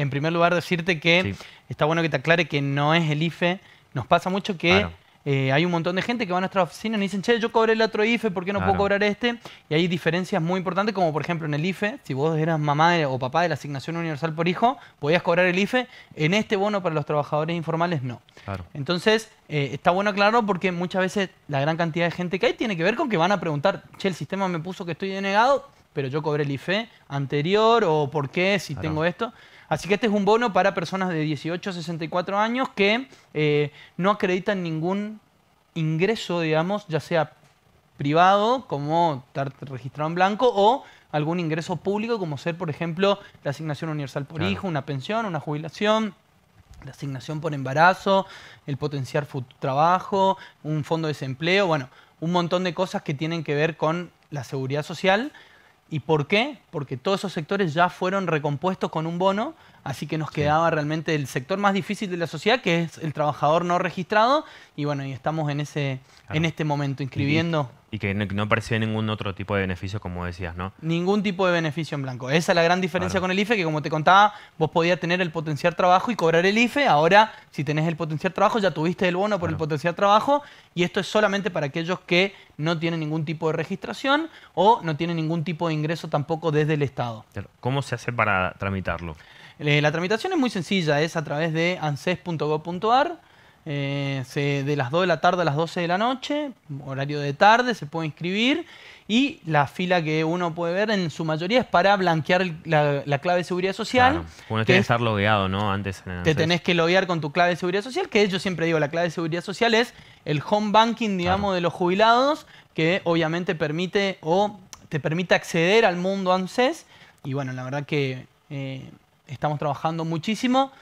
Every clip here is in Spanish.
en primer lugar decirte que está bueno que te aclare que no es el IFE. Nos pasa mucho que eh, hay un montón de gente que va a nuestra oficina y dicen, che, yo cobré el otro IFE, ¿por qué no puedo cobrar este? Y hay diferencias muy importantes, como por ejemplo en el IFE, si vos eras mamá o papá de la asignación universal por hijo, podías cobrar el IFE. En este bono para los trabajadores informales, no. Entonces, eh, está bueno aclararlo porque muchas veces la gran cantidad de gente que hay tiene que ver con que van a preguntar, che, el sistema me puso que estoy denegado, pero yo cobré el IFE anterior o por qué si tengo esto. Así que este es un bono para personas de 18 a 64 años que eh, no acreditan ningún ingreso, digamos, ya sea privado, como estar registrado en blanco, o algún ingreso público, como ser, por ejemplo, la asignación universal por hijo, una pensión, una jubilación, la asignación por embarazo, el potenciar trabajo, un fondo de desempleo, bueno, un montón de cosas que tienen que ver con la seguridad social ¿Y por qué? Porque todos esos sectores ya fueron recompuestos con un bono Así que nos quedaba realmente el sector más difícil de la sociedad, que es el trabajador no registrado. Y bueno, y estamos en, ese, en este momento inscribiendo. Y, que no, apareció ningún otro tipo de beneficio, como decías, ¿no? Ningún tipo de beneficio en blanco. Esa es la gran diferencia con el IFE, que como te contaba, vos podías tener el potenciar trabajo y cobrar el IFE. Ahora, si tenés el potenciar trabajo, ya tuviste el bono por el potenciar trabajo. Y esto es solamente para aquellos que no tienen ningún tipo de registración o no tienen ningún tipo de ingreso tampoco desde el Estado. ¿Cómo se hace para tramitarlo? Eh, la tramitación es muy sencilla, es a través de anses.gov.ar. Eh, de las 2 de la tarde a las 12 de la noche, horario de tarde, se puede inscribir y la fila que uno puede ver en su mayoría es para blanquear la, clave de seguridad social. Uno tiene que estar logueado, ¿no? Antes. te tenés que loguear con tu clave de seguridad social, que yo siempre digo, la clave de seguridad social es el home banking, digamos, de los jubilados, que obviamente permite o te permite acceder al mundo ANSES. Y bueno, la verdad que... Eh, estamos trabajando muchísimo,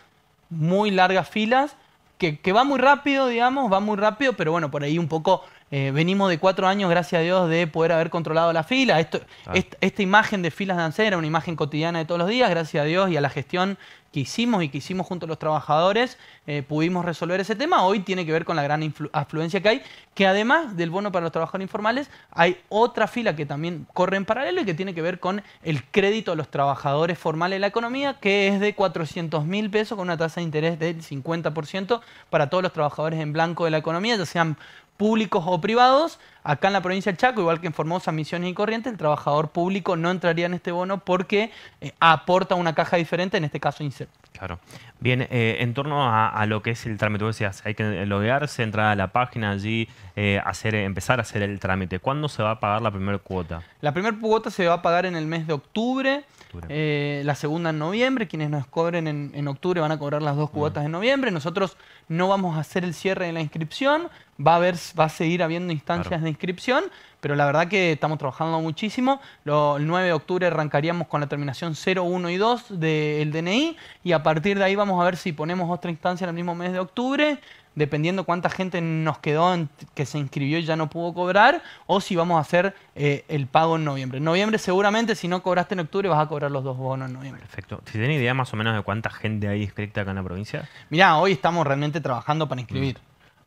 muy largas filas, que, va muy rápido, digamos, va muy rápido, pero bueno, por ahí un poco eh, venimos de cuatro años, gracias a Dios, de poder haber controlado la fila. Ah. esta imagen de filas de ANSER era una imagen cotidiana de todos los días, gracias a Dios y a la gestión que hicimos y que hicimos junto a los trabajadores, eh, pudimos resolver ese tema. Hoy tiene que ver con la gran afluencia que hay, que además del bono para los trabajadores informales, hay otra fila que también corre en paralelo y que tiene que ver con el crédito a los trabajadores formales de la economía, que es de 400 mil pesos con una tasa de interés del 50% para todos los trabajadores en blanco de la economía, ya sean públicos o privados. Acá en la provincia del Chaco, igual que en Formosa, Misiones y Corrientes, el trabajador público no entraría en este bono porque eh, aporta una caja diferente, en este caso Insep. Claro. Bien, eh, en torno a, lo que es el trámite, tú decías, hay que loguearse, entrar a la página allí, eh, hacer, empezar a hacer el trámite. ¿Cuándo se va a pagar la primera cuota? La primera cuota se va a pagar en el mes de octubre, eh, la segunda en noviembre. Quienes nos cobren en, octubre van a cobrar las dos cuotas mm. en noviembre. Nosotros no vamos a hacer el cierre de la inscripción, va a, haber, va a seguir habiendo instancias de inscripción, pero la verdad que estamos trabajando muchísimo. el 9 de octubre arrancaríamos con la terminación 0, 1 y 2 del DNI y a partir de ahí vamos a ver si ponemos otra instancia en el mismo mes de octubre, dependiendo cuánta gente nos quedó que se inscribió y ya no pudo cobrar, o si vamos a hacer eh, el pago en noviembre. En noviembre seguramente, si no cobraste en octubre, vas a cobrar los dos bonos en noviembre. Perfecto. ¿Tiene idea más o menos de cuánta gente hay inscrita acá en la provincia? Mirá, hoy estamos realmente trabajando para inscribir.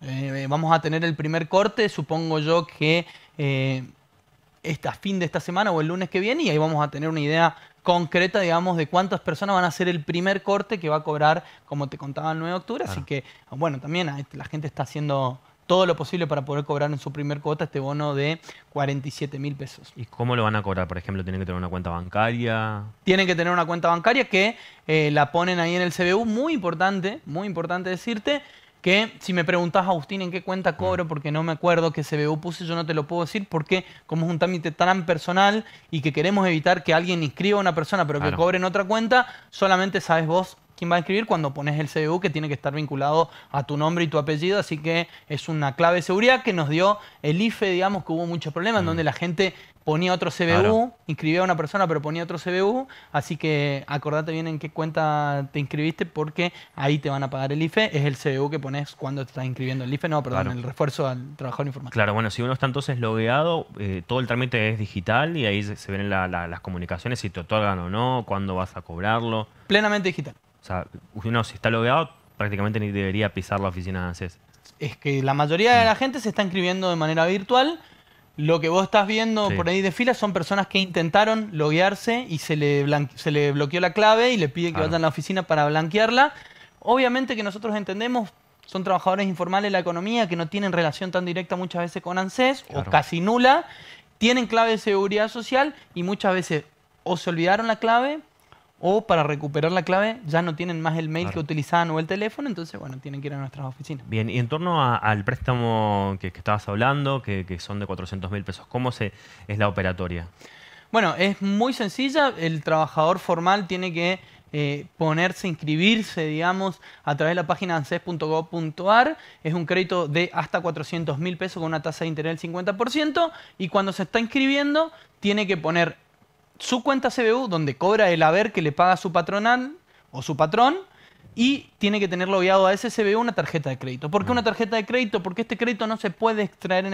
Eh, eh, vamos a tener el primer corte, supongo yo que eh, fin de esta semana o el lunes que viene, y ahí vamos a tener una idea concreta, digamos, de cuántas personas van a hacer el primer corte que va a cobrar, como te contaba, el 9 de octubre. Así que, bueno, también ah, este, la gente está haciendo todo lo posible para poder cobrar en su primer cuota este bono de 47 mil pesos. ¿Y cómo lo van a cobrar? Por ejemplo, ¿tienen que tener una cuenta bancaria? Tienen que tener una cuenta bancaria que eh, la ponen ahí en el CBU. Muy importante, muy importante decirte que si me preguntas, Agustín, en qué cuenta cobro, porque no me acuerdo que CBU puse, yo no te lo puedo decir, porque como es un trámite tan personal y que queremos evitar que alguien inscriba a una persona pero que cobre en otra cuenta, solamente sabes vos quién va a inscribir cuando pones el CBU que tiene que estar vinculado a tu nombre y tu apellido, así que es una clave de seguridad que nos dio el IFE, digamos que hubo muchos problemas donde mm. la gente ponía otro CBU, inscribía a una persona pero ponía otro CBU, así que acordate bien en qué cuenta te inscribiste porque ahí te van a pagar el IFE, es el CBU que pones cuando estás inscribiendo el IFE, no, perdón, el refuerzo al trabajador informático. Claro, bueno, si uno está entonces logueado, eh, todo el trámite es digital y ahí se ven las comunicaciones, si te otorgan o no, cuándo vas a cobrarlo. Plenamente digital. O sea, uno si está logueado prácticamente ni debería pisar la oficina de ANSES. Es que la mayoría de la mm. gente se está inscribiendo de manera virtual. Lo que vos estás viendo por ahí de fila son personas que intentaron loguearse y se le, se le bloqueó la clave y le pide que vayan a la oficina para blanquearla. Obviamente que nosotros entendemos, son trabajadores informales de la economía que no tienen relación tan directa muchas veces con ANSES o casi nula, tienen clave de seguridad social y muchas veces o se olvidaron la clave o para recuperar la clave ya no tienen más el mail que utilizaban o el teléfono, entonces bueno, tienen que ir a nuestras oficinas. Bien, y en torno al préstamo que, estabas hablando, que, son de 400 mil pesos, ¿cómo se, es la operatoria? Bueno, es muy sencilla, el trabajador formal tiene que eh, ponerse, inscribirse, digamos, a través de la página anses.gov.ar. Es un crédito de hasta 400 mil pesos con una tasa de interés del 50%. Y cuando se está inscribiendo, tiene que poner su cuenta CBU, donde cobra el haber que le paga su patronal o su patrón, y tiene que tenerlo guiado a ese CBU una tarjeta de crédito. ¿Por qué una mm. tarjeta de crédito? Porque este crédito no se puede extraer en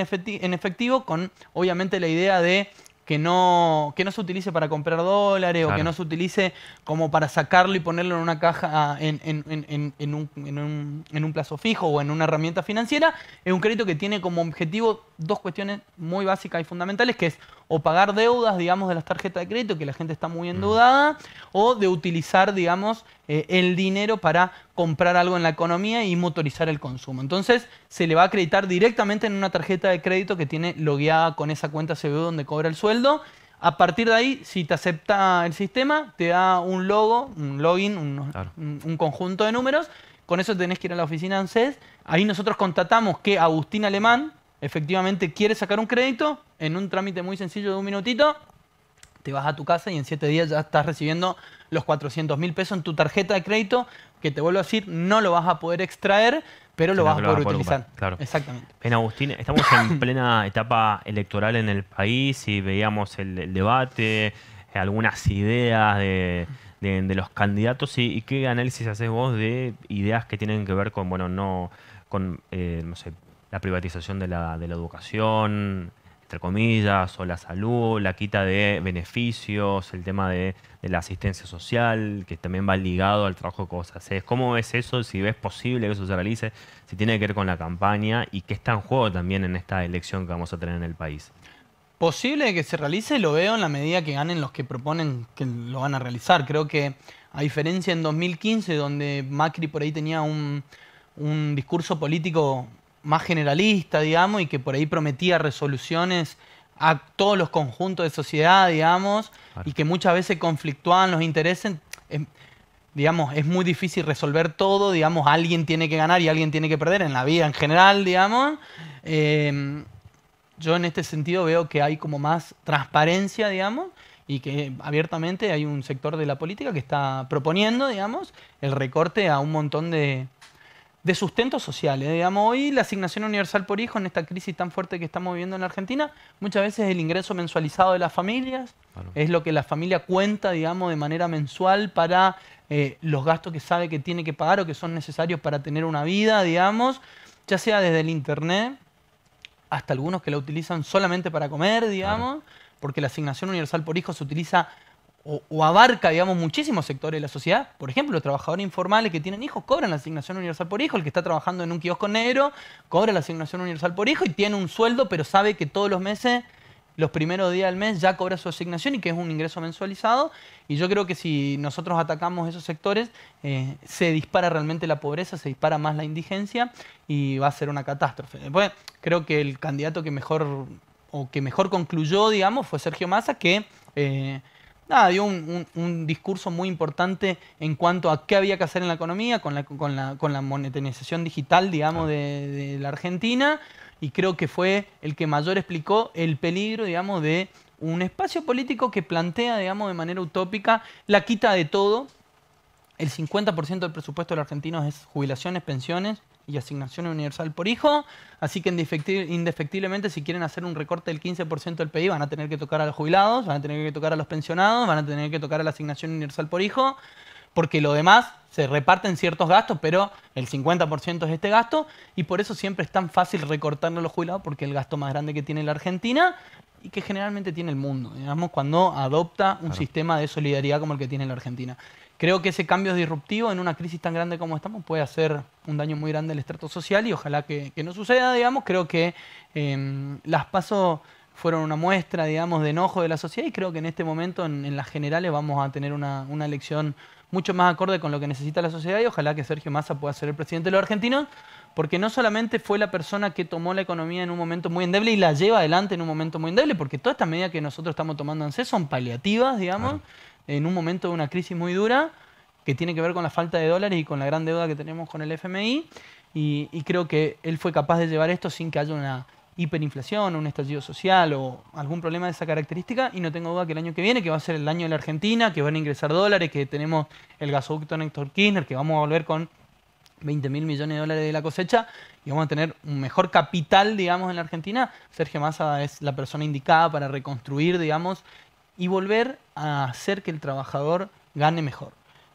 efectivo con, obviamente, la idea de que no, que no se utilice para comprar dólares o que no se utilice como para sacarlo y ponerlo en una caja ah, en, un, plazo fijo o en una herramienta financiera, es un crédito que tiene como objetivo dos cuestiones muy básicas y fundamentales, que es o pagar deudas, digamos, de las tarjetas de crédito, que la gente está muy mm. endeudada, o de utilizar, digamos, eh, el dinero para comprar algo en la economía y motorizar el consumo. Entonces se le va a acreditar directamente en una tarjeta de crédito que tiene logueada con esa cuenta CBU donde cobra el sueldo. A partir de ahí, si te acepta el sistema, te da un logo, un login, un, conjunto de números. Con eso tenés que ir a la oficina ANSES. Ahí nosotros constatamos que Agustín Alemán efectivamente quiere sacar un crédito en un trámite muy sencillo de un minutito te vas a tu casa y en siete días ya estás recibiendo los 400 mil pesos en tu tarjeta de crédito, que te vuelvo a decir, no lo vas a poder extraer, pero lo, vas, a poder utilizar. Exactamente. Agustín, estamos en plena etapa electoral en el país y veíamos el, debate, eh, algunas ideas de, los candidatos y, qué análisis haces vos de ideas que tienen que ver con, bueno, no, con, eh, no sé, la privatización de la, de la educación, entre comillas, o la salud, la quita de beneficios, el tema de, la asistencia social, que también va ligado al trabajo de cosas. ¿Cómo ves eso? Si ves posible que eso se realice, si tiene que ver con la campaña y qué está en juego también en esta elección que vamos a tener en el país. Posible que se realice, lo veo en la medida que ganen los que proponen que lo van a realizar. Creo que, a diferencia en 2015, donde Macri por ahí tenía un discurso político más generalista, digamos, y que por ahí prometía resoluciones a todos los conjuntos de sociedad, digamos, y que muchas veces conflictuaban los intereses, em, digamos, es muy difícil resolver todo, digamos, alguien tiene que ganar y alguien tiene que perder en la vida en general, digamos. Em, yo en este sentido veo que hay como más transparencia, digamos, y que abiertamente hay un sector de la política que está proponiendo, digamos, el recorte a un montón de, de sustentos sociales. Digamos, hoy la asignación universal por hijo, en esta crisis tan fuerte que estamos viviendo en Argentina, muchas veces el ingreso mensualizado de las familias es lo que la familia cuenta, digamos, de manera mensual para eh, los gastos que sabe que tiene que pagar o que son necesarios para tener una vida, digamos, ya sea desde el Internet hasta algunos que la utilizan solamente para comer, digamos, porque la asignación universal por hijo se utiliza o, abarca, digamos, muchísimos sectores de la sociedad. Por ejemplo, los trabajadores informales que tienen hijos cobran la asignación universal por hijo. El que está trabajando en un kiosco negro cobra la asignación universal por hijo y tiene un sueldo, pero sabe que todos los meses, los primeros días del mes, ya cobra su asignación y que es un ingreso mensualizado. Y yo creo que si nosotros atacamos esos sectores, eh, se dispara realmente la pobreza, se dispara más la indigencia y va a ser una catástrofe. Después, creo que el candidato que mejor o que mejor concluyó, digamos, fue Sergio Massa, que... Eh, nada, dio un, discurso muy importante en cuanto a qué había que hacer en la economía con la, monetización digital, digamos, de, de, la Argentina, y creo que fue el que mayor explicó el peligro, digamos, de un espacio político que plantea, digamos, de manera utópica la quita de todo. El 50% del presupuesto de los argentinos es jubilaciones, pensiones, y asignación universal por hijo, así que indefectiblemente si quieren hacer un recorte del 15% del PIB van a tener que tocar a los jubilados, van a tener que tocar a los pensionados, van a tener que tocar a la asignación universal por hijo, porque lo demás se reparten ciertos gastos, pero el 50% es este gasto, y por eso siempre es tan fácil recortarlo a los jubilados, porque el gasto más grande que tiene la Argentina y que generalmente tiene el mundo, digamos, cuando adopta un sistema de solidaridad como el que tiene la Argentina. Creo que ese cambio disruptivo en una crisis tan grande como estamos puede hacer un daño muy grande al estrato social y ojalá que, no suceda, digamos. Creo que em, las pasos fueron una muestra, digamos, de enojo de la sociedad y creo que en este momento, en, las generales, vamos a tener una, una elección mucho más acorde con lo que necesita la sociedad y ojalá que Sergio Massa pueda ser el presidente de los argentinos, porque no solamente fue la persona que tomó la economía en un momento muy endeble y la lleva adelante en un momento muy endeble, porque todas estas medidas que nosotros estamos tomando en C son paliativas, digamos, en un momento de una crisis muy dura que tiene que ver con la falta de dólares y con la gran deuda que tenemos con el FMI, y creo que él fue capaz de llevar esto sin que haya una hiperinflación, un estallido social o algún problema de esa característica y no tengo duda que el año que viene, que va a ser el año de la Argentina, que van a ingresar dólares, que tenemos el gasoducto Néstor Kirchner, que vamos a volver con 20 mil millones de dólares de la cosecha y vamos a tener un mejor capital, digamos, en la Argentina. Sergio Massa es la persona indicada para reconstruir, digamos, y volver a hacer que el trabajador gane mejor.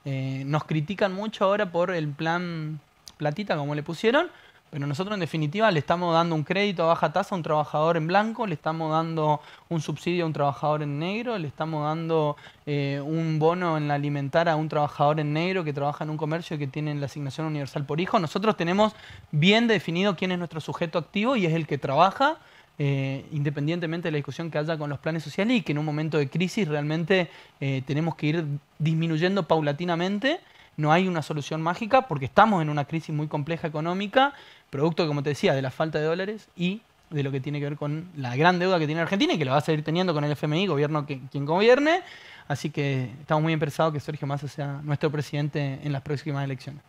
Eh, nos critican mucho ahora por el plan platita, como le pusieron, pero nosotros en definitiva le estamos dando un crédito a baja tasa a un trabajador en blanco, le estamos dando un subsidio a un trabajador en negro, le estamos dando eh, un bono en la alimentar a un trabajador en negro que trabaja en un comercio y que tiene la asignación universal por hijo. Nosotros tenemos bien definido quién es nuestro sujeto activo y es el que trabaja. Eh, independientemente de la discusión que haya con los planes sociales y que en un momento de crisis realmente eh, tenemos que ir disminuyendo paulatinamente no hay una solución mágica porque estamos en una crisis muy compleja económica, producto, como te decía, de la falta de dólares y de lo que tiene que ver con la gran deuda que tiene Argentina y que la va a seguir teniendo con el FMI, gobierno que, quien gobierne. Así que estamos muy impresados que Sergio Massa sea nuestro presidente en las próximas elecciones.